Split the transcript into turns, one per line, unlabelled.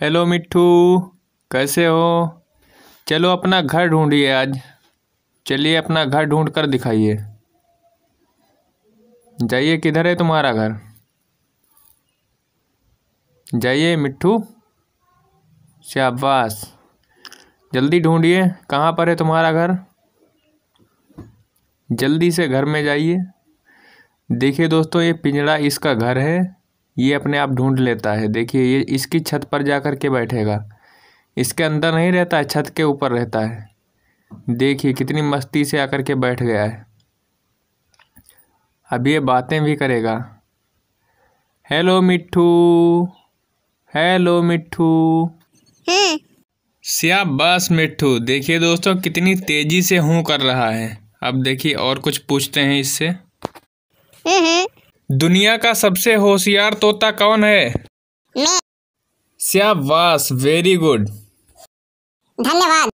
Hello मिट्टू कैसे हो चलो अपना घर ढूंढिए आज चलिए अपना घर ढूंढ कर दिखाइए जाइए किधर है तुम्हारा घर जाइए मिट्टू शाबाश जल्दी ढूंढिए कहाँ पर है तुम्हारा घर जल्दी से घर में जाइए देखिए दोस्तों ये पिंजड़ा इसका घर है ये अपने आप ढूंढ लेता है देखिए ये इसकी छत पर जा कर के बैठेगा इसके अंदर नहीं रहता है छत के ऊपर रहता है देखिए कितनी मस्ती से आकर के बैठ गया है अब ये बातें भी करेगा हेलो मिट्ठू हेलो मिट्ठू हम्म। सिया बस मिट्ठू देखिए दोस्तों कितनी तेज़ी से हूँ कर रहा है अब देखिए और कुछ पूछते हैं इससे हम्म, हम्म। दुनिया का सबसे होशियार तोता कौन है मैं शाबाश वेरी गुड धन्यवाद